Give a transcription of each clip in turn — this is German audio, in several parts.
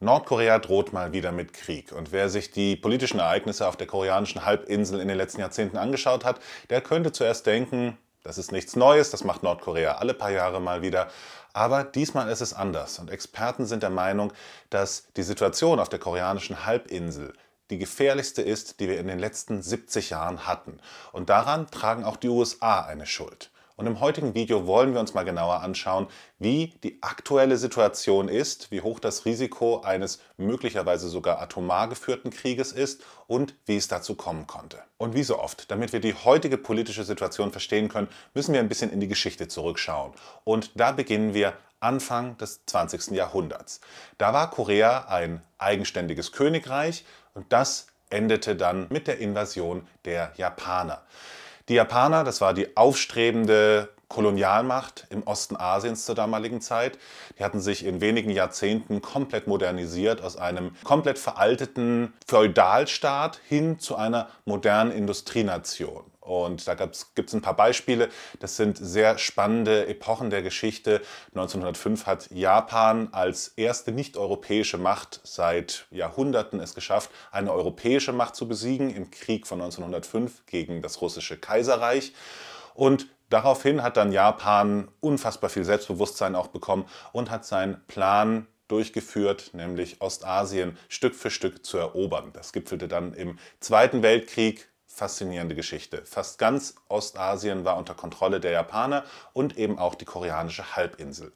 Nordkorea droht mal wieder mit Krieg. Und wer sich die politischen Ereignisse auf der koreanischen Halbinsel in den letzten Jahrzehnten angeschaut hat, der könnte zuerst denken, das ist nichts Neues, das macht Nordkorea alle paar Jahre mal wieder. Aber diesmal ist es anders. Und Experten sind der Meinung, dass die Situation auf der koreanischen Halbinsel die gefährlichste ist, die wir in den letzten 70 Jahren hatten. Und daran tragen auch die USA eine Schuld. Und im heutigen Video wollen wir uns mal genauer anschauen, wie die aktuelle Situation ist, wie hoch das Risiko eines möglicherweise sogar atomar geführten Krieges ist und wie es dazu kommen konnte. Und wie so oft, damit wir die heutige politische Situation verstehen können, müssen wir ein bisschen in die Geschichte zurückschauen. Und da beginnen wir Anfang des 20. Jahrhunderts. Da war Korea ein eigenständiges Königreich und das endete dann mit der Invasion der Japaner. Die Japaner, das war die aufstrebende Kolonialmacht im Osten Asiens zur damaligen Zeit. Die hatten sich in wenigen Jahrzehnten komplett modernisiert, aus einem komplett veralteten Feudalstaat hin zu einer modernen Industrienation. Und da gibt es ein paar Beispiele. Das sind sehr spannende Epochen der Geschichte. 1905 hat Japan als erste nicht-europäische Macht seit Jahrhunderten es geschafft, eine europäische Macht zu besiegen im Krieg von 1905 gegen das russische Kaiserreich. Und daraufhin hat dann Japan unfassbar viel Selbstbewusstsein auch bekommen und hat seinen Plan durchgeführt, nämlich Ostasien Stück für Stück zu erobern. Das gipfelte dann im Zweiten Weltkrieg faszinierende Geschichte. Fast ganz Ostasien war unter Kontrolle der Japaner und eben auch die koreanische Halbinsel.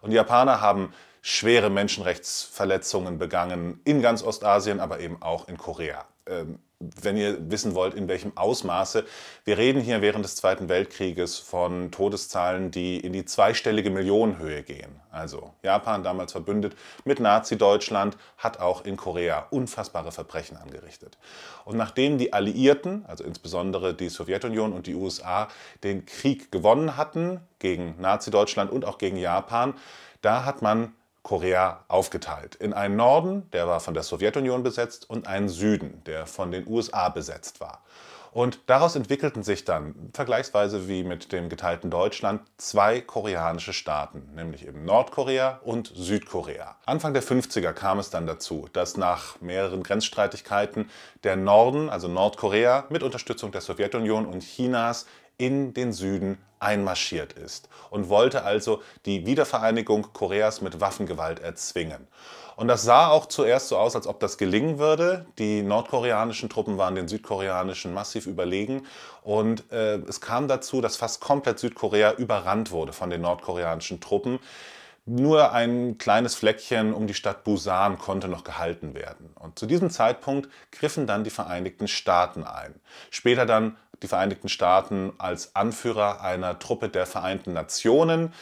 Und die Japaner haben schwere Menschenrechtsverletzungen begangen in ganz Ostasien, aber eben auch in Korea. Ähm, wenn ihr wissen wollt, in welchem Ausmaße. Wir reden hier während des Zweiten Weltkrieges von Todeszahlen, die in die zweistellige Millionenhöhe gehen. Also Japan, damals verbündet mit Nazi-Deutschland, hat auch in Korea unfassbare Verbrechen angerichtet. Und nachdem die Alliierten, also insbesondere die Sowjetunion und die USA, den Krieg gewonnen hatten gegen Nazi-Deutschland und auch gegen Japan, da hat man Korea aufgeteilt. In einen Norden, der war von der Sowjetunion besetzt, und einen Süden, der von den USA besetzt war. Und daraus entwickelten sich dann, vergleichsweise wie mit dem geteilten Deutschland, zwei koreanische Staaten, nämlich eben Nordkorea und Südkorea. Anfang der 50er kam es dann dazu, dass nach mehreren Grenzstreitigkeiten der Norden, also Nordkorea, mit Unterstützung der Sowjetunion und Chinas in den Süden einmarschiert ist und wollte also die Wiedervereinigung Koreas mit Waffengewalt erzwingen. Und das sah auch zuerst so aus, als ob das gelingen würde. Die nordkoreanischen Truppen waren den südkoreanischen massiv überlegen. Und äh, es kam dazu, dass fast komplett Südkorea überrannt wurde von den nordkoreanischen Truppen. Nur ein kleines Fleckchen um die Stadt Busan konnte noch gehalten werden. Und zu diesem Zeitpunkt griffen dann die Vereinigten Staaten ein. Später dann die Vereinigten Staaten als Anführer einer Truppe der Vereinten Nationen,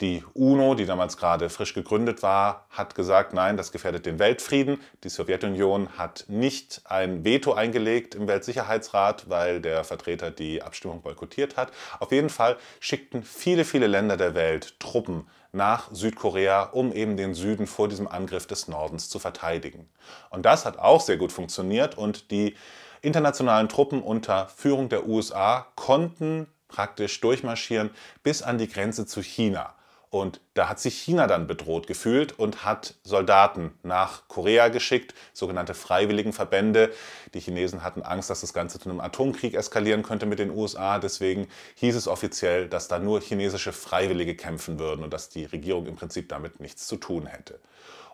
die UNO, die damals gerade frisch gegründet war, hat gesagt, nein, das gefährdet den Weltfrieden. Die Sowjetunion hat nicht ein Veto eingelegt im Weltsicherheitsrat, weil der Vertreter die Abstimmung boykottiert hat. Auf jeden Fall schickten viele, viele Länder der Welt Truppen nach Südkorea, um eben den Süden vor diesem Angriff des Nordens zu verteidigen. Und das hat auch sehr gut funktioniert und die internationalen Truppen unter Führung der USA konnten praktisch durchmarschieren bis an die Grenze zu China. Und da hat sich China dann bedroht gefühlt und hat Soldaten nach Korea geschickt, sogenannte Freiwilligenverbände. Die Chinesen hatten Angst, dass das Ganze zu einem Atomkrieg eskalieren könnte mit den USA. Deswegen hieß es offiziell, dass da nur chinesische Freiwillige kämpfen würden und dass die Regierung im Prinzip damit nichts zu tun hätte.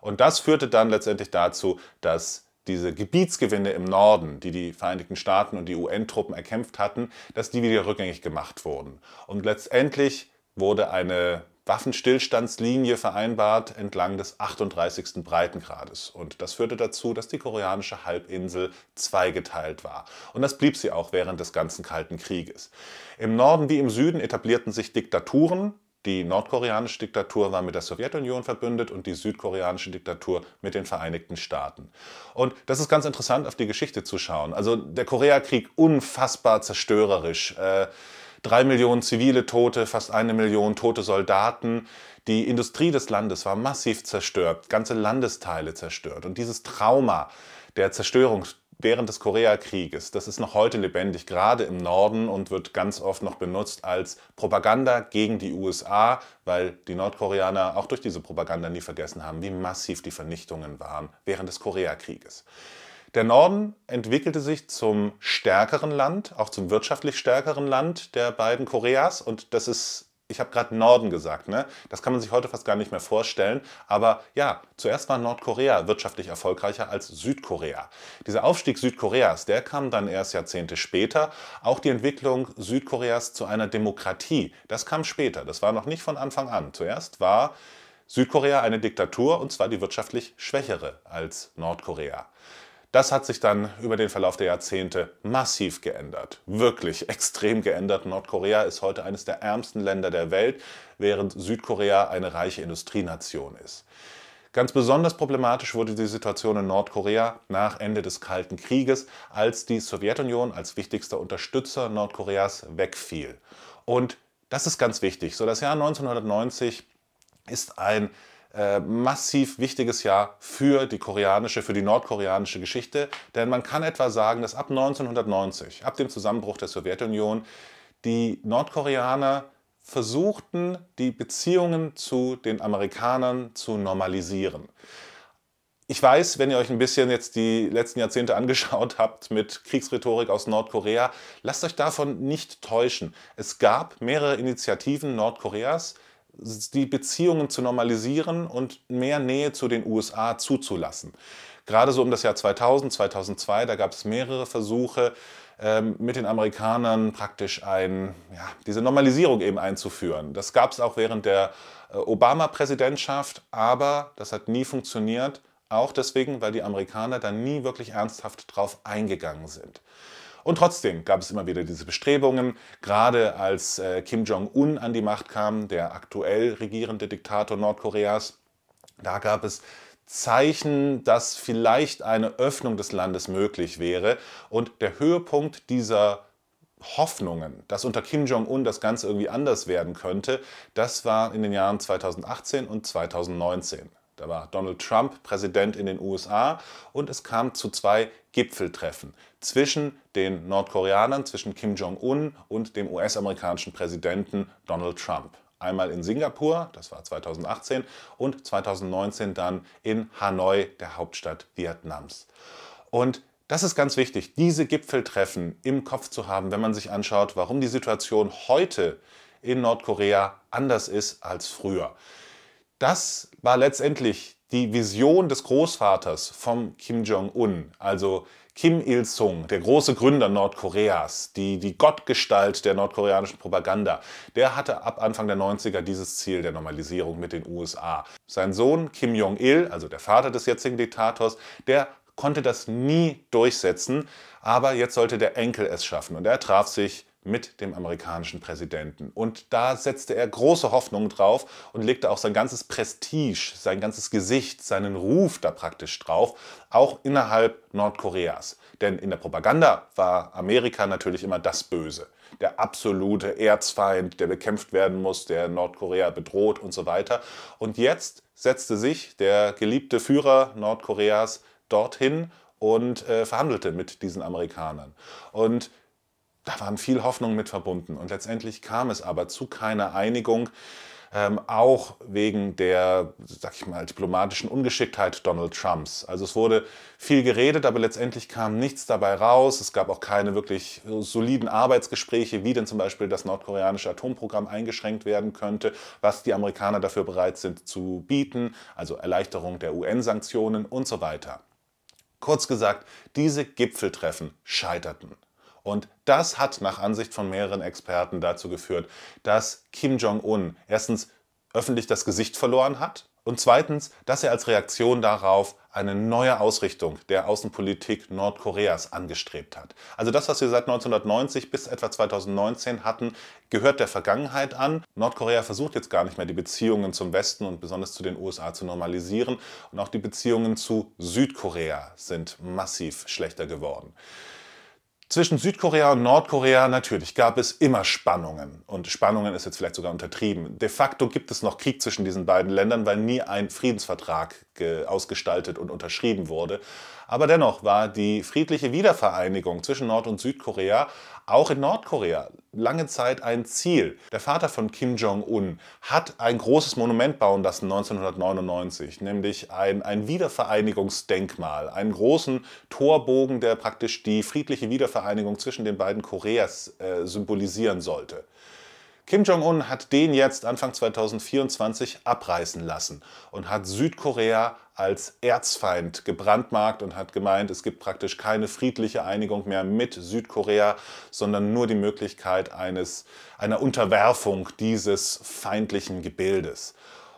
Und das führte dann letztendlich dazu, dass diese Gebietsgewinne im Norden, die die Vereinigten Staaten und die UN-Truppen erkämpft hatten, dass die wieder rückgängig gemacht wurden. Und letztendlich wurde eine Waffenstillstandslinie vereinbart entlang des 38. Breitengrades. Und das führte dazu, dass die koreanische Halbinsel zweigeteilt war. Und das blieb sie auch während des ganzen Kalten Krieges. Im Norden wie im Süden etablierten sich Diktaturen, die nordkoreanische Diktatur war mit der Sowjetunion verbündet und die südkoreanische Diktatur mit den Vereinigten Staaten. Und das ist ganz interessant, auf die Geschichte zu schauen. Also der Koreakrieg unfassbar zerstörerisch. Äh, Drei Millionen zivile Tote, fast eine Million tote Soldaten. Die Industrie des Landes war massiv zerstört, ganze Landesteile zerstört. Und dieses Trauma der Zerstörung während des Koreakrieges, das ist noch heute lebendig, gerade im Norden und wird ganz oft noch benutzt als Propaganda gegen die USA, weil die Nordkoreaner auch durch diese Propaganda nie vergessen haben, wie massiv die Vernichtungen waren während des Koreakrieges. Der Norden entwickelte sich zum stärkeren Land, auch zum wirtschaftlich stärkeren Land der beiden Koreas. Und das ist, ich habe gerade Norden gesagt, ne? das kann man sich heute fast gar nicht mehr vorstellen. Aber ja, zuerst war Nordkorea wirtschaftlich erfolgreicher als Südkorea. Dieser Aufstieg Südkoreas, der kam dann erst Jahrzehnte später. Auch die Entwicklung Südkoreas zu einer Demokratie, das kam später. Das war noch nicht von Anfang an. Zuerst war Südkorea eine Diktatur und zwar die wirtschaftlich schwächere als Nordkorea. Das hat sich dann über den Verlauf der Jahrzehnte massiv geändert. Wirklich extrem geändert. Nordkorea ist heute eines der ärmsten Länder der Welt, während Südkorea eine reiche Industrienation ist. Ganz besonders problematisch wurde die Situation in Nordkorea nach Ende des Kalten Krieges, als die Sowjetunion als wichtigster Unterstützer Nordkoreas wegfiel. Und das ist ganz wichtig. So das Jahr 1990 ist ein äh, massiv wichtiges Jahr für die koreanische, für die nordkoreanische Geschichte. Denn man kann etwa sagen, dass ab 1990, ab dem Zusammenbruch der Sowjetunion, die Nordkoreaner versuchten, die Beziehungen zu den Amerikanern zu normalisieren. Ich weiß, wenn ihr euch ein bisschen jetzt die letzten Jahrzehnte angeschaut habt mit Kriegsrhetorik aus Nordkorea, lasst euch davon nicht täuschen. Es gab mehrere Initiativen Nordkoreas, die Beziehungen zu normalisieren und mehr Nähe zu den USA zuzulassen. Gerade so um das Jahr 2000, 2002, da gab es mehrere Versuche, ähm, mit den Amerikanern praktisch ein, ja, diese Normalisierung eben einzuführen. Das gab es auch während der äh, Obama-Präsidentschaft, aber das hat nie funktioniert. Auch deswegen, weil die Amerikaner da nie wirklich ernsthaft drauf eingegangen sind. Und trotzdem gab es immer wieder diese Bestrebungen, gerade als äh, Kim Jong-un an die Macht kam, der aktuell regierende Diktator Nordkoreas, da gab es Zeichen, dass vielleicht eine Öffnung des Landes möglich wäre. Und der Höhepunkt dieser Hoffnungen, dass unter Kim Jong-un das Ganze irgendwie anders werden könnte, das war in den Jahren 2018 und 2019. Da war Donald Trump Präsident in den USA und es kam zu zwei Gipfeltreffen zwischen den Nordkoreanern, zwischen Kim Jong-un und dem US-amerikanischen Präsidenten Donald Trump. Einmal in Singapur, das war 2018, und 2019 dann in Hanoi, der Hauptstadt Vietnams. Und das ist ganz wichtig, diese Gipfeltreffen im Kopf zu haben, wenn man sich anschaut, warum die Situation heute in Nordkorea anders ist als früher. Das war letztendlich die Vision des Großvaters vom Kim Jong-un, also Kim Il-sung, der große Gründer Nordkoreas, die, die Gottgestalt der nordkoreanischen Propaganda, der hatte ab Anfang der 90er dieses Ziel der Normalisierung mit den USA. Sein Sohn Kim Jong-il, also der Vater des jetzigen Diktators, der konnte das nie durchsetzen, aber jetzt sollte der Enkel es schaffen und er traf sich mit dem amerikanischen Präsidenten. Und da setzte er große Hoffnungen drauf und legte auch sein ganzes Prestige, sein ganzes Gesicht, seinen Ruf da praktisch drauf, auch innerhalb Nordkoreas. Denn in der Propaganda war Amerika natürlich immer das Böse, der absolute Erzfeind, der bekämpft werden muss, der Nordkorea bedroht und so weiter. Und jetzt setzte sich der geliebte Führer Nordkoreas dorthin und äh, verhandelte mit diesen Amerikanern. Und da waren viel Hoffnungen mit verbunden und letztendlich kam es aber zu keiner Einigung. Ähm, auch wegen der, sag ich mal, diplomatischen Ungeschicktheit Donald Trumps. Also es wurde viel geredet, aber letztendlich kam nichts dabei raus. Es gab auch keine wirklich äh, soliden Arbeitsgespräche, wie denn zum Beispiel das nordkoreanische Atomprogramm eingeschränkt werden könnte, was die Amerikaner dafür bereit sind zu bieten, also Erleichterung der UN-Sanktionen und so weiter. Kurz gesagt, diese Gipfeltreffen scheiterten. Und das hat nach Ansicht von mehreren Experten dazu geführt, dass Kim Jong-un erstens öffentlich das Gesicht verloren hat und zweitens, dass er als Reaktion darauf eine neue Ausrichtung der Außenpolitik Nordkoreas angestrebt hat. Also das, was wir seit 1990 bis etwa 2019 hatten, gehört der Vergangenheit an. Nordkorea versucht jetzt gar nicht mehr die Beziehungen zum Westen und besonders zu den USA zu normalisieren und auch die Beziehungen zu Südkorea sind massiv schlechter geworden. Zwischen Südkorea und Nordkorea natürlich gab es immer Spannungen. Und Spannungen ist jetzt vielleicht sogar untertrieben. De facto gibt es noch Krieg zwischen diesen beiden Ländern, weil nie ein Friedensvertrag ausgestaltet und unterschrieben wurde. Aber dennoch war die friedliche Wiedervereinigung zwischen Nord- und Südkorea auch in Nordkorea lange Zeit ein Ziel. Der Vater von Kim Jong-un hat ein großes Monument bauen lassen 1999, nämlich ein, ein Wiedervereinigungsdenkmal, einen großen Torbogen, der praktisch die friedliche Wiedervereinigung zwischen den beiden Koreas äh, symbolisieren sollte. Kim Jong-un hat den jetzt Anfang 2024 abreißen lassen und hat Südkorea als Erzfeind gebrandmarkt und hat gemeint, es gibt praktisch keine friedliche Einigung mehr mit Südkorea, sondern nur die Möglichkeit eines, einer Unterwerfung dieses feindlichen Gebildes.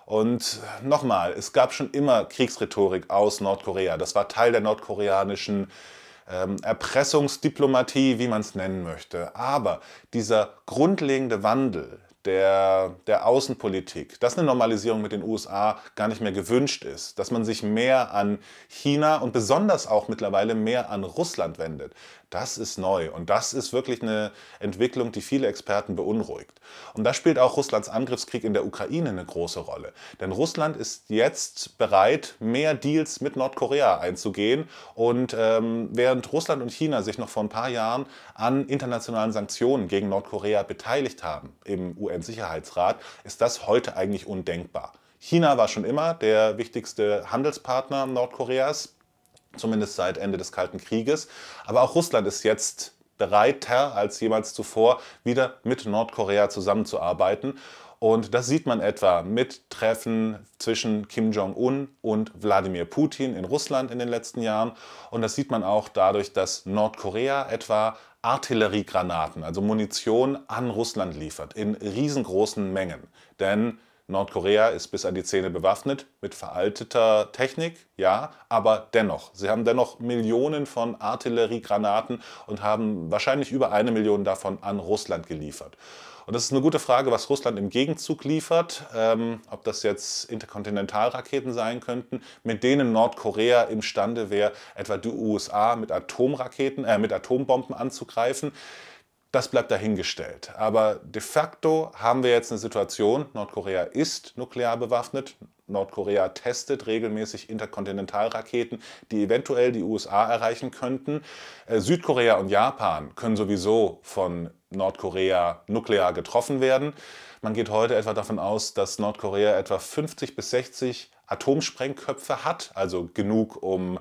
Und nochmal, es gab schon immer Kriegsrhetorik aus Nordkorea. Das war Teil der nordkoreanischen äh, ähm, Erpressungsdiplomatie, wie man es nennen möchte. Aber dieser grundlegende Wandel der, der Außenpolitik, dass eine Normalisierung mit den USA gar nicht mehr gewünscht ist, dass man sich mehr an China und besonders auch mittlerweile mehr an Russland wendet, das ist neu und das ist wirklich eine Entwicklung, die viele Experten beunruhigt. Und da spielt auch Russlands Angriffskrieg in der Ukraine eine große Rolle. Denn Russland ist jetzt bereit, mehr Deals mit Nordkorea einzugehen. Und ähm, während Russland und China sich noch vor ein paar Jahren an internationalen Sanktionen gegen Nordkorea beteiligt haben im UN-Sicherheitsrat, ist das heute eigentlich undenkbar. China war schon immer der wichtigste Handelspartner Nordkoreas zumindest seit Ende des Kalten Krieges. Aber auch Russland ist jetzt bereiter als jemals zuvor, wieder mit Nordkorea zusammenzuarbeiten. Und das sieht man etwa mit Treffen zwischen Kim Jong-un und Wladimir Putin in Russland in den letzten Jahren. Und das sieht man auch dadurch, dass Nordkorea etwa Artilleriegranaten, also Munition an Russland liefert, in riesengroßen Mengen. Denn Nordkorea ist bis an die Zähne bewaffnet, mit veralteter Technik, ja, aber dennoch. Sie haben dennoch Millionen von Artilleriegranaten und haben wahrscheinlich über eine Million davon an Russland geliefert. Und das ist eine gute Frage, was Russland im Gegenzug liefert, ähm, ob das jetzt Interkontinentalraketen sein könnten, mit denen Nordkorea imstande wäre, etwa die USA mit Atomraketen, äh, mit Atombomben anzugreifen. Das bleibt dahingestellt. Aber de facto haben wir jetzt eine Situation, Nordkorea ist nuklear bewaffnet, Nordkorea testet regelmäßig Interkontinentalraketen, die eventuell die USA erreichen könnten. Äh, Südkorea und Japan können sowieso von Nordkorea nuklear getroffen werden. Man geht heute etwa davon aus, dass Nordkorea etwa 50 bis 60 Atomsprengköpfe hat, also genug, um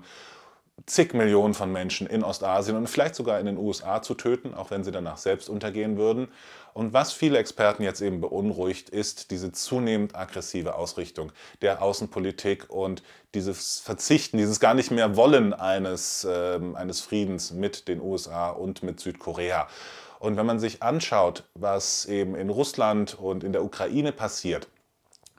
zig Millionen von Menschen in Ostasien und vielleicht sogar in den USA zu töten, auch wenn sie danach selbst untergehen würden. Und was viele Experten jetzt eben beunruhigt, ist diese zunehmend aggressive Ausrichtung der Außenpolitik und dieses Verzichten, dieses gar nicht mehr Wollen eines, äh, eines Friedens mit den USA und mit Südkorea. Und wenn man sich anschaut, was eben in Russland und in der Ukraine passiert,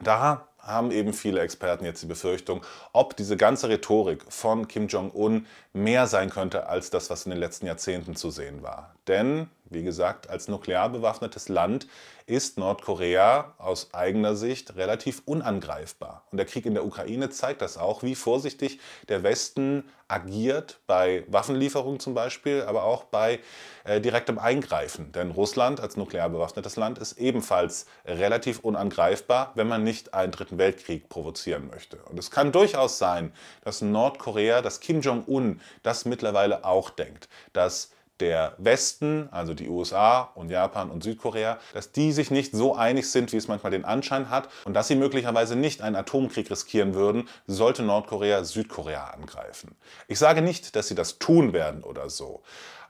da haben eben viele Experten jetzt die Befürchtung, ob diese ganze Rhetorik von Kim Jong-un mehr sein könnte als das, was in den letzten Jahrzehnten zu sehen war. Denn wie gesagt, als nuklear bewaffnetes Land ist Nordkorea aus eigener Sicht relativ unangreifbar. Und der Krieg in der Ukraine zeigt das auch, wie vorsichtig der Westen agiert bei Waffenlieferungen zum Beispiel, aber auch bei äh, direktem Eingreifen. Denn Russland als nuklear bewaffnetes Land ist ebenfalls relativ unangreifbar, wenn man nicht einen Dritten Weltkrieg provozieren möchte. Und es kann durchaus sein, dass Nordkorea, dass Kim Jong-un das mittlerweile auch denkt, dass der Westen, also die USA und Japan und Südkorea, dass die sich nicht so einig sind, wie es manchmal den Anschein hat und dass sie möglicherweise nicht einen Atomkrieg riskieren würden, sollte Nordkorea Südkorea angreifen. Ich sage nicht, dass sie das tun werden oder so,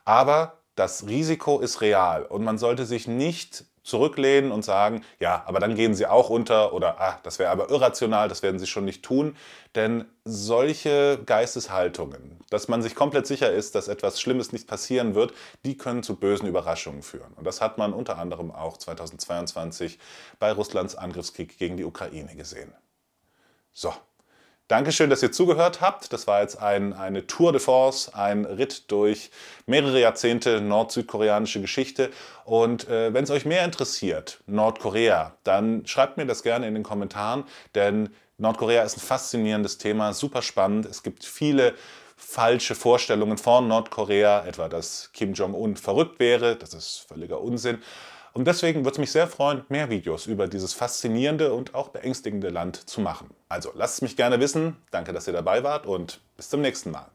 aber das Risiko ist real und man sollte sich nicht zurücklehnen und sagen, ja, aber dann gehen sie auch unter oder ah, das wäre aber irrational, das werden sie schon nicht tun. Denn solche Geisteshaltungen, dass man sich komplett sicher ist, dass etwas Schlimmes nicht passieren wird, die können zu bösen Überraschungen führen. Und das hat man unter anderem auch 2022 bei Russlands Angriffskrieg gegen die Ukraine gesehen. So, Dankeschön, dass ihr zugehört habt. Das war jetzt ein, eine Tour de force, ein Ritt durch mehrere Jahrzehnte nord-südkoreanische Geschichte. Und äh, wenn es euch mehr interessiert, Nordkorea, dann schreibt mir das gerne in den Kommentaren, denn Nordkorea ist ein faszinierendes Thema, super spannend. Es gibt viele falsche Vorstellungen von Nordkorea, etwa dass Kim Jong-un verrückt wäre. Das ist völliger Unsinn. Und deswegen würde es mich sehr freuen, mehr Videos über dieses faszinierende und auch beängstigende Land zu machen. Also lasst es mich gerne wissen. Danke, dass ihr dabei wart und bis zum nächsten Mal.